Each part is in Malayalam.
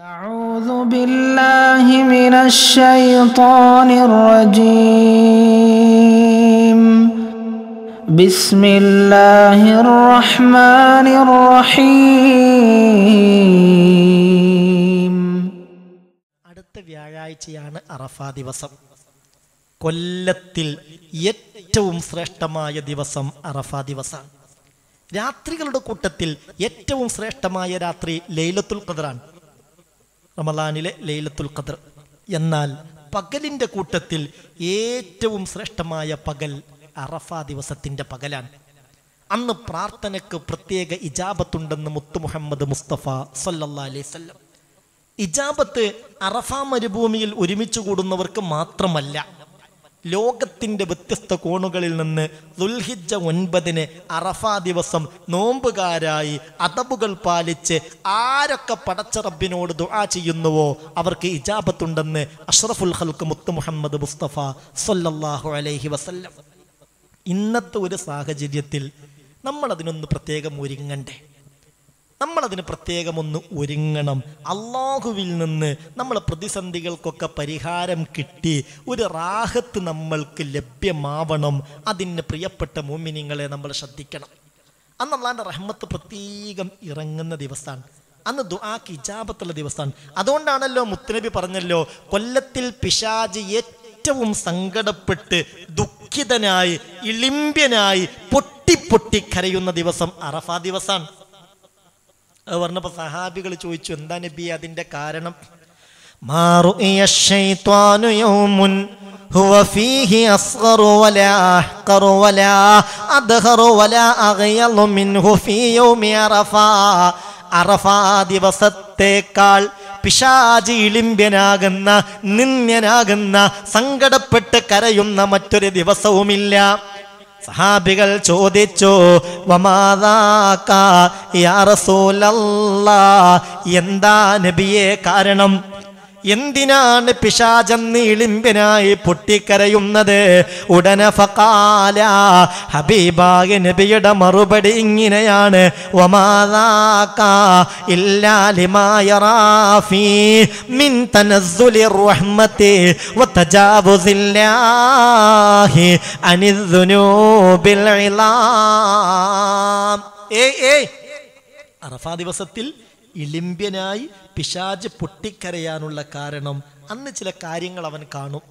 أعوذ بالله من الشيطان الرجيم بسم الله الرحمن الرحيم അടുത്ത വ്യാഴാഴ്ചയാണ് അറഫാ ദിവസം കൊല്ലത്തിൽ ഏറ്റവും ശ്രേഷ്ഠമായ ദിവസം അറഫാ ദിവസം രാത്രികളുടെ കൂട്ടത്തിൽ ഏറ്റവും ശ്രേഷ്ഠമായ രാത്രി ലൈലത്തുൽ ഖദറാണ് റമലാനിലെ ലൈലത്തുൽ ഖദർ എന്നാൽ പകലിൻ്റെ കൂട്ടത്തിൽ ഏറ്റവും ശ്രേഷ്ഠമായ പകൽ അറഫ ദിവസത്തിൻ്റെ പകലാണ് അന്ന് പ്രാർത്ഥനയ്ക്ക് പ്രത്യേക ഇജാബത്തുണ്ടെന്ന് മുത്തു മുഹമ്മദ് മുസ്തഫ സല്ലാ അലൈവല്ലം ഇജാബത്ത് അറഫ മരുഭൂമിയിൽ ഒരുമിച്ച് കൂടുന്നവർക്ക് മാത്രമല്ല ലോകത്തിൻ്റെ വ്യത്യസ്ത കോണുകളിൽ നിന്ന് ദുൽഹിജ ഒൻപതിന് അറഫാ ദിവസം നോമ്പുകാരായി അതബുകൾ പാലിച്ച് ആരൊക്കെ പടച്ചറബിനോട് ദുആ ചെയ്യുന്നുവോ അവർക്ക് ഇജാബത്തുണ്ടെന്ന് അഷ്റഫുൽ ഹൽക്ക് മുത്ത് മുഹമ്മദ് മുസ്തഫ സൊല്ലാഹു അലൈഹി വസല്ലം ഇന്നത്തെ ഒരു സാഹചര്യത്തിൽ നമ്മളതിനൊന്ന് പ്രത്യേകം ഒരുങ്ങണ്ടേ നമ്മളതിന് പ്രത്യേകമൊന്ന് ഒരുങ്ങണം അള്ളാഹുവിൽ നിന്ന് നമ്മൾ പ്രതിസന്ധികൾക്കൊക്കെ പരിഹാരം കിട്ടി ഒരു റാഹത്ത് നമ്മൾക്ക് ലഭ്യമാവണം അതിന് പ്രിയപ്പെട്ട മോമിനിങ്ങളെ നമ്മൾ ശ്രദ്ധിക്കണം അന്ന് അള്ളാൻ്റെ റഹ്മത്ത് പ്രത്യേകം ഇറങ്ങുന്ന ദിവസമാണ് അന്ന് ദുആക്ക് ഇജാബത്തുള്ള ദിവസമാണ് അതുകൊണ്ടാണല്ലോ മുത്തനബി പറഞ്ഞല്ലോ കൊല്ലത്തിൽ പിശാജ് ഏറ്റവും സങ്കടപ്പെട്ട് ദുഃഖിതനായി ഇളിമ്പ്യനായി പൊട്ടി പൊട്ടി കരയുന്ന ദിവസം അറഫ ദിവസമാണ് അത് പറഞ്ഞപ്പോൾ സഹാബികൾ ചോദിച്ചു എന്താ നബി അതിൻ്റെ കാരണം ദിവസത്തേക്കാൾ പിശാജി ഇളിമ്പ്യനാകുന്ന നിന്ദ്യനാകുന്ന സങ്കടപ്പെട്ട് കരയുന്ന മറ്റൊരു ദിവസവുമില്ല സഹാബികൾ ചോദിച്ചു വമാതാക്ക യാ റസൂലല്ലാ എന്താ നബിയെ കാരണം എന്തിനാണ് പിശാചെന്ന് ഇളിമ്പിനായി പൊട്ടിക്കരയുന്നത് ഉടനെ ഫക്കാല ഹബീബായ നബിയുടെ മറുപടി ഇങ്ങനെയാണ് ദിവസത്തിൽ ഇളിമ്പ്യനായി പിശാജ് പൊട്ടിക്കരയാനുള്ള കാരണം അന്ന് ചില കാര്യങ്ങൾ അവൻ കാണും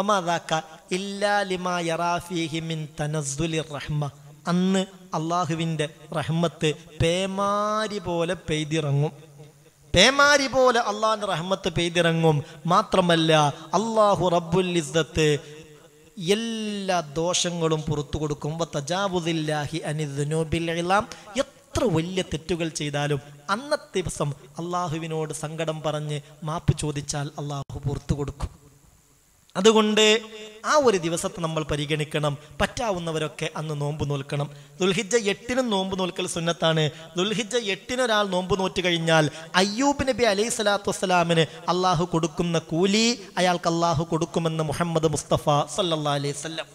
ഒമാതാക്ക ഇല്ലാലിമാ യറാഫിഹിമിൻ തനസുലി റഹ്മ അന്ന് അള്ളാഹുവിൻ്റെ റഹ്മത്ത് പേമാരി പോലെ പെയ്തിറങ്ങും പേമാരി പോലെ അള്ളാഹിൻ്റെ റഹ്മത്ത് പെയ്തിറങ്ങും മാത്രമല്ല അള്ളാഹു റബ്ബുൽ ഇസ്സത്ത് എല്ലാ ദോഷങ്ങളും പുറത്തു കൊടുക്കും തജാവുദില്ലാഹി എത്ര വലിയ തെറ്റുകൾ ചെയ്താലും അന്നത്തെ ദിവസം അള്ളാഹുവിനോട് സങ്കടം പറഞ്ഞ് മാപ്പ് ചോദിച്ചാൽ അള്ളാഹു പുറത്തു കൊടുക്കും അതുകൊണ്ട് ആ ഒരു ദിവസത്തെ നമ്മൾ പരിഗണിക്കണം പറ്റാവുന്നവരൊക്കെ അന്ന് നോമ്പ് നോൽക്കണം ദുൽഹിജ എട്ടിനും നോമ്പ് നോൽക്കൽ സുന്നത്താണ് ദുൽഹിജ എട്ടിനൊരാൾ നോമ്പ് നോറ്റ് കഴിഞ്ഞാൽ അയ്യൂബ് നബി അലൈഹി സ്വലാത്തു വസ്സലാമിന് അള്ളാഹു കൊടുക്കുന്ന കൂലി അയാൾക്ക് അള്ളാഹു കൊടുക്കുമെന്ന് മുഹമ്മദ് മുസ്തഫ സല്ലാ അലൈഹി സ്വല്ലം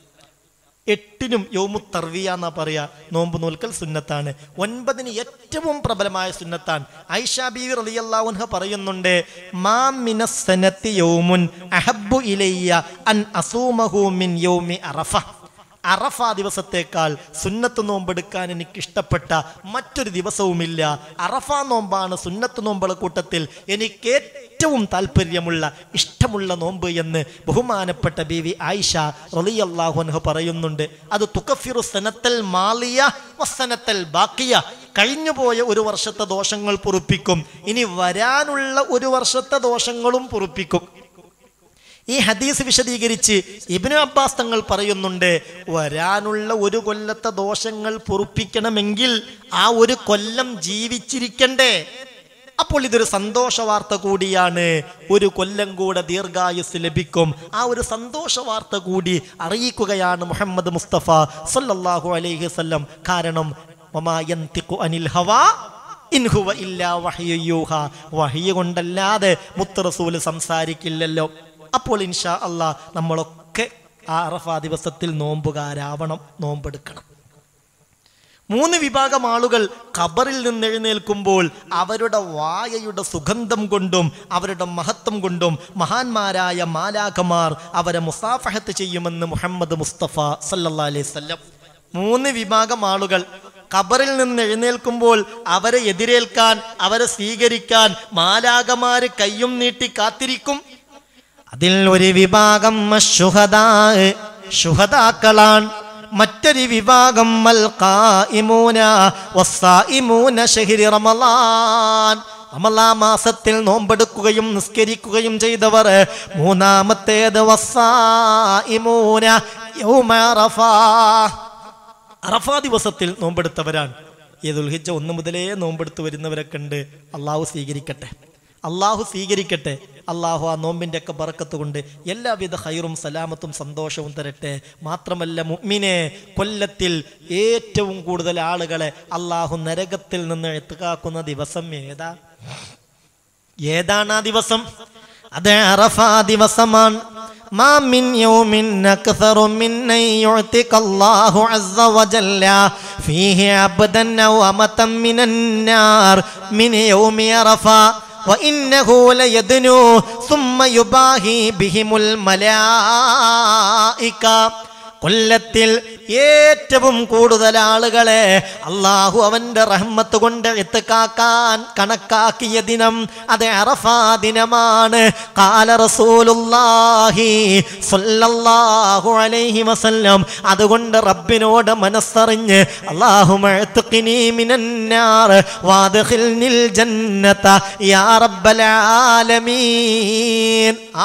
എട്ടിനും യോമു തർവിയ എന്നാ പറയുക നോമ്പ് നോൽക്കൽ സുന്നത്താണ് ഒൻപതിന് ഏറ്റവും പ്രബലമായ സുന്നത്താണ് ഐഷ ബീവി റലിയല്ലാവുൻഹ പറയുന്നുണ്ട് മാമിന സനത്തി യോമുൻ അഹബു ഇലയ്യ അൻ അസൂമഹു മിൻ യോമി അറഫ അറഫ ദിവസത്തേക്കാൾ സുന്നത്ത് നോമ്പെടുക്കാൻ എനിക്ക് ഇഷ്ടപ്പെട്ട മറ്റൊരു ദിവസവുമില്ല അറഫ നോമ്പാണ് സുന്നത്ത് നോമ്പള കൂട്ടത്തിൽ എനിക്ക് ഏറ്റവും താല്പര്യമുള്ള ഇഷ്ടമുള്ള നോമ്പ് എന്ന് ബഹുമാനപ്പെട്ട ബി വി ആയിഷ റലിയല്ലാഹുൻഹ പറയുന്നുണ്ട് അത് തുക്കഫിറു സനത്തൽ മാലിയ വസനത്തൽ ബാക്കിയ കഴിഞ്ഞുപോയ ഒരു വർഷത്തെ ദോഷങ്ങൾ പൊറുപ്പിക്കും ഇനി വരാനുള്ള ഒരു വർഷത്തെ ദോഷങ്ങളും പൊറുപ്പിക്കും ഈ ഹദീസ് വിശദീകരിച്ച് ഇബിനു അബ്ബാസ് തങ്ങൾ പറയുന്നുണ്ട് വരാനുള്ള ഒരു കൊല്ലത്തെ ദോഷങ്ങൾ പൊറുപ്പിക്കണമെങ്കിൽ ആ ഒരു കൊല്ലം ജീവിച്ചിരിക്കണ്ടേ അപ്പോൾ ഇതൊരു സന്തോഷ വാർത്ത കൂടിയാണ് ഒരു കൊല്ലം കൂടെ ദീർഘായുസ് ലഭിക്കും ആ ഒരു സന്തോഷ വാർത്ത കൂടി അറിയിക്കുകയാണ് മുഹമ്മദ് മുസ്തഫ സല്ലാഹു അലൈഹി സ്വല്ലം കാരണം അനിൽ ഹവാ ഇൻഹുവ ഇല്ല വഹിയൂഹ വഹിയ കൊണ്ടല്ലാതെ മുത്തറസൂല് സംസാരിക്കില്ലല്ലോ അപ്പോൾ ഇൻഷാ അള്ളാ നമ്മളൊക്കെ ആ അറഫ ദിവസത്തിൽ നോമ്പുകാരാവണം നോമ്പെടുക്കണം മൂന്ന് വിഭാഗം ആളുകൾ ഖബറിൽ എഴുന്നേൽക്കുമ്പോൾ അവരുടെ വായയുടെ സുഗന്ധം കൊണ്ടും അവരുടെ മഹത്വം കൊണ്ടും മഹാന്മാരായ മാലാഖമാർ അവരെ മുസാഫഹത്ത് ചെയ്യുമെന്ന് മുഹമ്മദ് മുസ്തഫ സല്ലാ അലൈഹി സ്വല്ലം മൂന്ന് വിഭാഗം ആളുകൾ ഖബറിൽ നിന്ന് എഴുന്നേൽക്കുമ്പോൾ അവരെ എതിരേൽക്കാൻ അവരെ സ്വീകരിക്കാൻ മാലാഖമാര് കയ്യും നീട്ടി കാത്തിരിക്കും അതിൽ ഒരു വിഭാഗം ശുഹദാക്കളാണ് മറ്റൊരു വിഭാഗം റമലാൻ റമലാ മാസത്തിൽ നോമ്പെടുക്കുകയും നിസ്കരിക്കുകയും ചെയ്തവർ മൂന്നാമത്തേത് റഫാ ദിവസത്തിൽ നോമ്പെടുത്തവരാണ് ഈ ദുൽഹിജ ഒന്ന് മുതലേ നോമ്പെടുത്ത് വരുന്നവരൊക്കെ ഉണ്ട് അള്ളാഹു സ്വീകരിക്കട്ടെ അള്ളാഹു സ്വീകരിക്കട്ടെ അള്ളാഹു ആ നോമ്പിൻ്റെ ഒക്കെ ബറക്കത്ത് കൊണ്ട് എല്ലാവിധ ഹൈറും സലാമത്തും സന്തോഷവും തരട്ടെ മാത്രമല്ല മുമ്മിനെ കൊല്ലത്തിൽ ഏറ്റവും കൂടുതൽ ആളുകളെ അള്ളാഹു നരകത്തിൽ നിന്ന് എത്തുകാക്കുന്ന ദിവസം ഏതാ ഏതാണ് ആ ദിവസം അതെ അറഫാ ദിവസമാണ് ما من يوم أكثر من وإنه ليدنو ثم يباهي بهم الملائكة കൊല്ലത്തിൽ ഏറ്റവും കൂടുതൽ ആളുകളെ അള്ളാഹു അവൻ്റെ റഹ്മത്ത് കൊണ്ട് എത്തുക്കാക്കാൻ കണക്കാക്കിയ ദിനം അത് അറഫാ ദിനമാണ് കാല റസൂലുല്ലാഹി സല്ലല്ലാഹു അലൈഹി വസല്ലം അതുകൊണ്ട് റബ്ബിനോട് മനസ്സറിഞ്ഞ് അള്ളാഹു മഴത്തുക്കിനി മിനന്നാർ വാദഖിൽനിൽ ജന്നത യാ റബ്ബൽ ആലമീൻ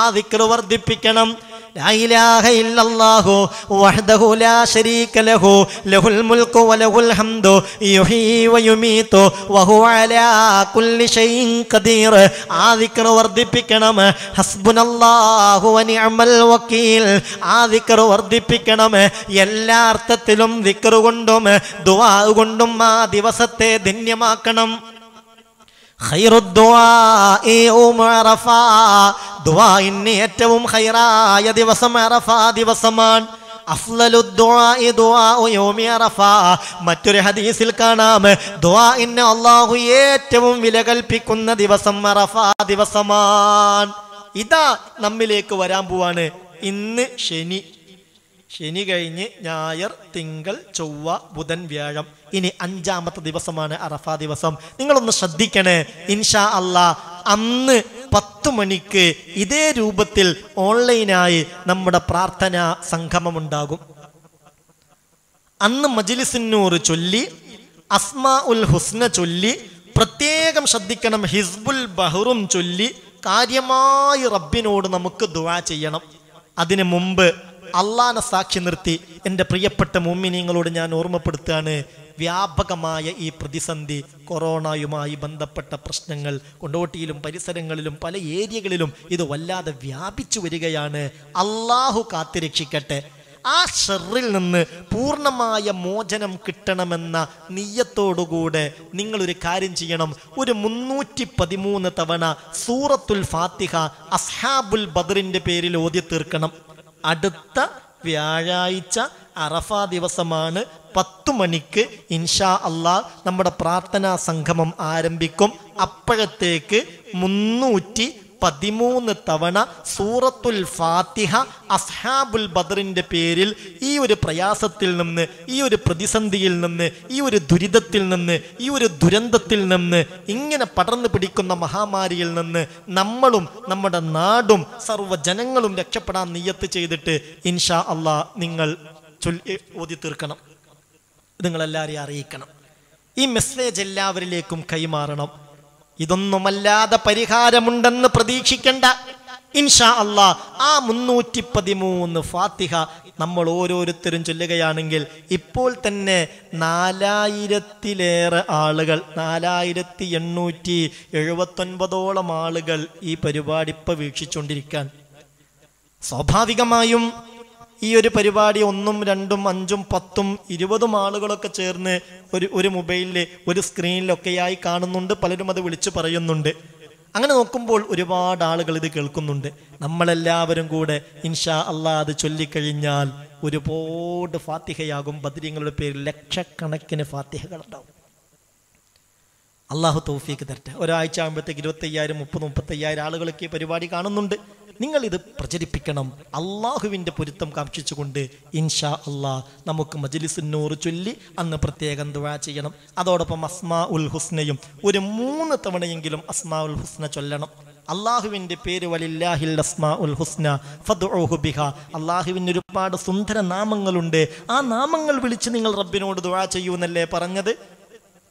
ആ വിക്ര വർദ്ധിപ്പിക്കണം വർദ്ധിപ്പിക്കണം വർദ്ധിപ്പിക്കണം എല്ലാ ദുവാ കൊണ്ടും ആ ദിവസത്തെ ധന്യമാക്കണം ദുവാഇന് ഏറ്റവും ഹൈറായ ദിവസം അറഫ ദിവസമാണ് മറ്റൊരു ഹദീസിൽ കാണാം ദ്വാഇന് അള്ളാഹു ഏറ്റവും വിലകൽപ്പിക്കുന്ന ദിവസം അറഫ ദിവസമാണ് ഇതാ നമ്മിലേക്ക് വരാൻ പോവാണ് ഇന്ന് ശനി ശനി കഴിഞ്ഞ് ഞായർ തിങ്കൾ ചൊവ്വ ബുധൻ വ്യാഴം ഇനി അഞ്ചാമത്തെ ദിവസമാണ് അറഫ ദിവസം നിങ്ങളൊന്ന് ശ്രദ്ധിക്കണേ ഇൻഷാ അല്ല അന്ന് പത്ത് മണിക്ക് ഇതേ രൂപത്തിൽ ഓൺലൈനായി നമ്മുടെ പ്രാർത്ഥനാ സംഗമമുണ്ടാകും അന്ന് മജിലിസിന്നൂർ ചൊല്ലി അസ്മാ ഉൽ ഹുസ്ന ചൊല്ലി പ്രത്യേകം ശ്രദ്ധിക്കണം ഹിസ്ബുൽ ബഹ്റും ചൊല്ലി കാര്യമായി റബ്ബിനോട് നമുക്ക് ദുവാ ചെയ്യണം അതിനു മുമ്പ് അള്ളാനെ സാക്ഷി നിർത്തി എൻ്റെ പ്രിയപ്പെട്ട മുമ്മിനിങ്ങളോട് ഞാൻ ഓർമ്മപ്പെടുത്തുകയാണ് വ്യാപകമായ ഈ പ്രതിസന്ധി കൊറോണയുമായി ബന്ധപ്പെട്ട പ്രശ്നങ്ങൾ കൊണ്ടോട്ടിയിലും പരിസരങ്ങളിലും പല ഏരിയകളിലും ഇത് വല്ലാതെ വ്യാപിച്ചു വരികയാണ് അള്ളാഹു കാത്തിരക്ഷിക്കട്ടെ ആ ഷെറിൽ നിന്ന് പൂർണ്ണമായ മോചനം കിട്ടണമെന്ന നീയത്തോടുകൂടെ നിങ്ങളൊരു കാര്യം ചെയ്യണം ഒരു മുന്നൂറ്റി പതിമൂന്ന് തവണ സൂറത്തുൽ ഫാത്തിഹ അസ്ഹാബുൽ ബദറിൻ്റെ പേരിൽ ഓതി തീർക്കണം അടുത്ത വ്യാഴാഴ്ച അറഫ ദിവസമാണ് പത്തു മണിക്ക് ഇൻഷാ അള്ളാ നമ്മുടെ പ്രാർത്ഥനാ സംഗമം ആരംഭിക്കും അപ്പോഴത്തേക്ക് മുന്നൂറ്റി പതിമൂന്ന് തവണ സൂറത്തുൽ ഫാത്തിഹ അസ്ഹാബുൽ ബദറിൻ്റെ പേരിൽ ഈ ഒരു പ്രയാസത്തിൽ നിന്ന് ഈ ഒരു പ്രതിസന്ധിയിൽ നിന്ന് ഈ ഒരു ദുരിതത്തിൽ നിന്ന് ഈ ഒരു ദുരന്തത്തിൽ നിന്ന് ഇങ്ങനെ പടർന്നു പിടിക്കുന്ന മഹാമാരിയിൽ നിന്ന് നമ്മളും നമ്മുടെ നാടും സർവ്വജനങ്ങളും രക്ഷപ്പെടാൻ നിയ്യത്ത് ചെയ്തിട്ട് ഇൻഷാ അള്ളാ നിങ്ങൾ ഓതി തീർക്കണം നിങ്ങളെല്ലാവരെയും അറിയിക്കണം ഈ മെസ്സേജ് എല്ലാവരിലേക്കും കൈമാറണം ഇതൊന്നുമല്ലാതെ പരിഹാരമുണ്ടെന്ന് പ്രതീക്ഷിക്കേണ്ട ഇൻഷാ അള്ളാ ആ മുന്നൂറ്റി പതിമൂന്ന് ഫാത്തിഹ നമ്മൾ ഓരോരുത്തരും ചൊല്ലുകയാണെങ്കിൽ ഇപ്പോൾ തന്നെ നാലായിരത്തിലേറെ ആളുകൾ നാലായിരത്തി എണ്ണൂറ്റി എഴുപത്തൊൻപതോളം ആളുകൾ ഈ പരിപാടി ഇപ്പൊ വീക്ഷിച്ചുകൊണ്ടിരിക്കാൻ സ്വാഭാവികമായും ഈ ഒരു പരിപാടി ഒന്നും രണ്ടും അഞ്ചും പത്തും ഇരുപതും ആളുകളൊക്കെ ചേർന്ന് ഒരു ഒരു മൊബൈലിൽ ഒരു സ്ക്രീനിലൊക്കെയായി കാണുന്നുണ്ട് പലരും അത് വിളിച്ചു പറയുന്നുണ്ട് അങ്ങനെ നോക്കുമ്പോൾ ഒരുപാട് ആളുകൾ ഇത് കേൾക്കുന്നുണ്ട് നമ്മളെല്ലാവരും കൂടെ ഇൻഷാ അള്ളാ അത് ചൊല്ലിക്കഴിഞ്ഞാൽ ഒരുപാട് ഫാത്തിഹയാകും ബദ്രീങ്ങളുടെ പേരിൽ ലക്ഷക്കണക്കിന് ഫാത്തിഹകൾ ഉണ്ടാവും അള്ളാഹു തോഫിക്ക് തരട്ടെ ഒരാഴ്ച ആകുമ്പോഴത്തേക്ക് ഇരുപത്തയ്യായിരം മുപ്പത് മുപ്പത്തയ്യായിരം ആളുകളൊക്കെ ഈ പരിപാടി കാണുന്നുണ്ട് നിങ്ങൾ ഇത് പ്രചരിപ്പിക്കണം അള്ളാഹുവിൻ്റെ പൊരുത്തം കാക്ഷിച്ചുകൊണ്ട് ഇൻഷാ അള്ളാ നമുക്ക് മജലിസിനോറ് ചൊല്ലി അന്ന് പ്രത്യേകം ദുവാ ചെയ്യണം അതോടൊപ്പം അസ്മാ ഉൽ ഹുസ്നയും ഒരു മൂന്ന് തവണയെങ്കിലും അസ്മാ ഉൽ ഹുസ്ന ചൊല്ലണം അള്ളാഹുവിൻ്റെ പേര് വലില്ലാഹിൽ അസ്മാ ഉൽ ഹുസ്ന ഫദ്ഹു ബിഹ അള്ളാഹുവിന് ഒരുപാട് സുന്ദര നാമങ്ങളുണ്ട് ആ നാമങ്ങൾ വിളിച്ച് നിങ്ങൾ റബ്ബിനോട് ദുവാ എന്നല്ലേ പറഞ്ഞത്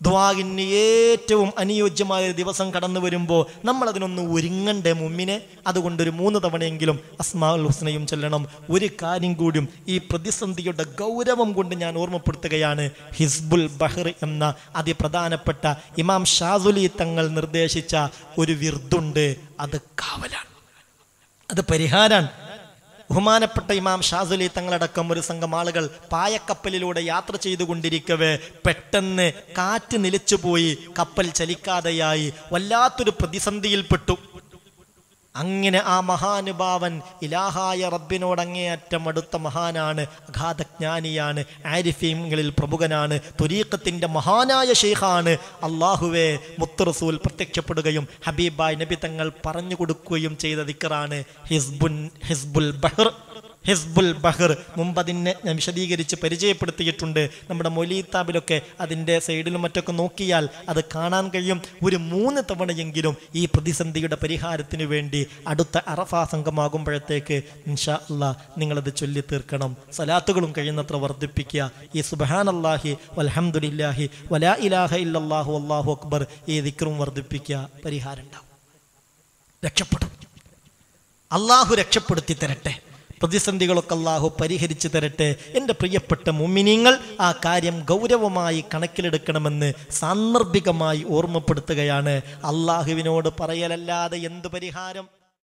ദ്വാഗിന് ഏറ്റവും അനുയോജ്യമായ ദിവസം കടന്നു വരുമ്പോൾ നമ്മൾ അതിനൊന്ന് ഒരുങ്ങണ്ടേ മുമ്മിനെ അതുകൊണ്ടൊരു മൂന്ന് തവണയെങ്കിലും അസ്മാൽ ഹുസ്നയും ചൊല്ലണം ഒരു കാര്യം കൂടിയും ഈ പ്രതിസന്ധിയുടെ ഗൗരവം കൊണ്ട് ഞാൻ ഓർമ്മപ്പെടുത്തുകയാണ് ഹിസ്ബുൽ ബഹർ എന്ന അതിപ്രധാനപ്പെട്ട ഇമാം ഷാസുലി തങ്ങൾ നിർദ്ദേശിച്ച ഒരു വിർദുണ്ട് അത് കാവലാണ് അത് പരിഹാരമാണ് ബഹുമാനപ്പെട്ട ഇമാം ഷാസുലി തങ്ങളടക്കം ഒരു സംഘം ആളുകൾ പായക്കപ്പലിലൂടെ യാത്ര ചെയ്തുകൊണ്ടിരിക്കവേ പെട്ടെന്ന് കാറ്റ് നിലച്ചുപോയി കപ്പൽ ചലിക്കാതെയായി വല്ലാത്തൊരു പ്രതിസന്ധിയിൽപ്പെട്ടു അങ്ങനെ ആ മഹാനുഭാവൻ ഇലാഹായ റബ്ബിനോട് അങ്ങേയറ്റം അടുത്ത മഹാനാണ് അഗാധജ്ഞാനിയാണ് ആരിഫീങ്ങളിൽ പ്രമുഖനാണ് തുരീക്കത്തിൻ്റെ മഹാനായ ഷെയ്ഖാണ് അള്ളാഹുവെ മുത്തറസൂൽ പ്രത്യക്ഷപ്പെടുകയും ഹബീബായ് നബി തങ്ങൾ പറഞ്ഞു കൊടുക്കുകയും ചെയ്ത ദിക്കറാണ് ഹിസ്ബുൻ ഹിസ്ബുൽ ബഹർ ഹിസ്ബുൽ ബഹർ മുമ്പ് അതിനെ ഞാൻ വിശദീകരിച്ച് പരിചയപ്പെടുത്തിയിട്ടുണ്ട് നമ്മുടെ മൊലിത്താബിലൊക്കെ അതിൻ്റെ സൈഡിലും മറ്റൊക്കെ നോക്കിയാൽ അത് കാണാൻ കഴിയും ഒരു മൂന്ന് തവണയെങ്കിലും ഈ പ്രതിസന്ധിയുടെ പരിഹാരത്തിന് വേണ്ടി അടുത്ത അറഫാ സംഘമാകുമ്പോഴത്തേക്ക് ഇൻഷാ അല്ല നിങ്ങളത് ചൊല്ലി തീർക്കണം സലാത്തുകളും കഴിയുന്നത്ര വർദ്ധിപ്പിക്കുക ഈ അള്ളാഹി വലഹമുല്ലാഹി വലാ ഇലാഹ ഇല്ലാഹു അള്ളാഹു അക്ബർ ഈ ദിക്റും വർദ്ധിപ്പിക്കുക പരിഹാരം ഉണ്ടാവും രക്ഷപ്പെടും അള്ളാഹു രക്ഷപ്പെടുത്തി തരട്ടെ പ്രതിസന്ധികളൊക്കെ അള്ളാഹു പരിഹരിച്ചു തരട്ടെ എൻ്റെ പ്രിയപ്പെട്ട മുമ്മിനിങ്ങൾ ആ കാര്യം ഗൗരവമായി കണക്കിലെടുക്കണമെന്ന് സാന്ദർഭികമായി ഓർമ്മപ്പെടുത്തുകയാണ് അള്ളാഹുവിനോട് പറയലല്ലാതെ എന്ത് പരിഹാരം